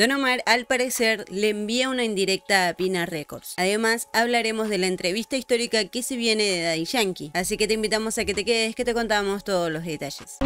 Don Omar, al parecer, le envía una indirecta a Pina Records. Además, hablaremos de la entrevista histórica que se viene de Daddy Yankee. Así que te invitamos a que te quedes, que te contamos todos los detalles.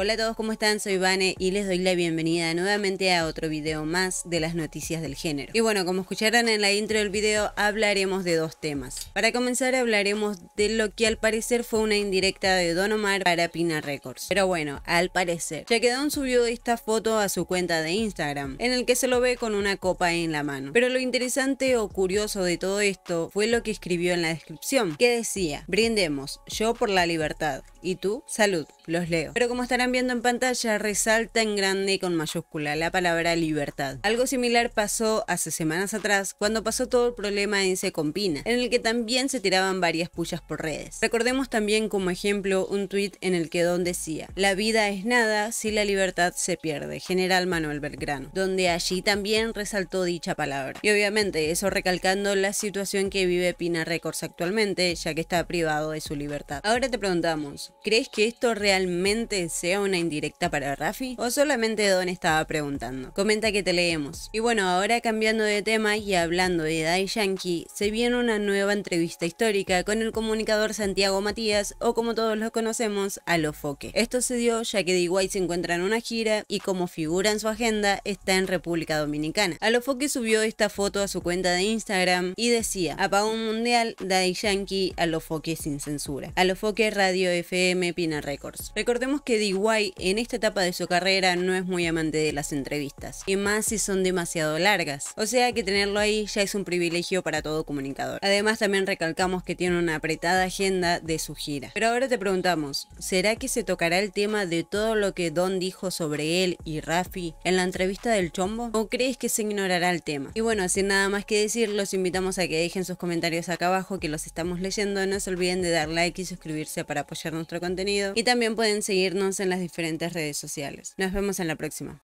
Hola a todos, ¿cómo están? Soy Vane y les doy la bienvenida nuevamente a otro video más de las noticias del género. Y bueno, como escucharon en la intro del video, hablaremos de dos temas. Para comenzar hablaremos de lo que al parecer fue una indirecta de Don Omar para Pina Records. Pero bueno, al parecer. Ya que Don subió esta foto a su cuenta de Instagram, en el que se lo ve con una copa en la mano. Pero lo interesante o curioso de todo esto fue lo que escribió en la descripción, que decía, brindemos, yo por la libertad, y tú, salud, los leo. Pero como estarán viendo en pantalla resalta en grande y con mayúscula la palabra libertad. Algo similar pasó hace semanas atrás cuando pasó todo el problema en con Pina, en el que también se tiraban varias pullas por redes. Recordemos también como ejemplo un tuit en el que Don decía, la vida es nada si la libertad se pierde, general Manuel Belgrano, donde allí también resaltó dicha palabra. Y obviamente eso recalcando la situación que vive Pina Records actualmente, ya que está privado de su libertad. Ahora te preguntamos, ¿crees que esto realmente sea una indirecta para Rafi o solamente Don estaba preguntando? Comenta que te leemos. Y bueno, ahora cambiando de tema y hablando de Dai Yankee, se viene una nueva entrevista histórica con el comunicador Santiago Matías o como todos los conocemos, Alofoque. Esto se dio ya que D.Y. se encuentra en una gira y como figura en su agenda está en República Dominicana. Alofoque subió esta foto a su cuenta de Instagram y decía, apagón mundial, Dai Yankee, Alofoque sin censura. Alofoque Radio FM Pina Records. Recordemos que D.Y en esta etapa de su carrera no es muy amante de las entrevistas, y más si son demasiado largas. O sea que tenerlo ahí ya es un privilegio para todo comunicador. Además también recalcamos que tiene una apretada agenda de su gira. Pero ahora te preguntamos, ¿será que se tocará el tema de todo lo que Don dijo sobre él y Rafi en la entrevista del Chombo? ¿O crees que se ignorará el tema? Y bueno, sin nada más que decir, los invitamos a que dejen sus comentarios acá abajo que los estamos leyendo. No se olviden de dar like y suscribirse para apoyar nuestro contenido. Y también pueden seguirnos en las diferentes redes sociales. Nos vemos en la próxima.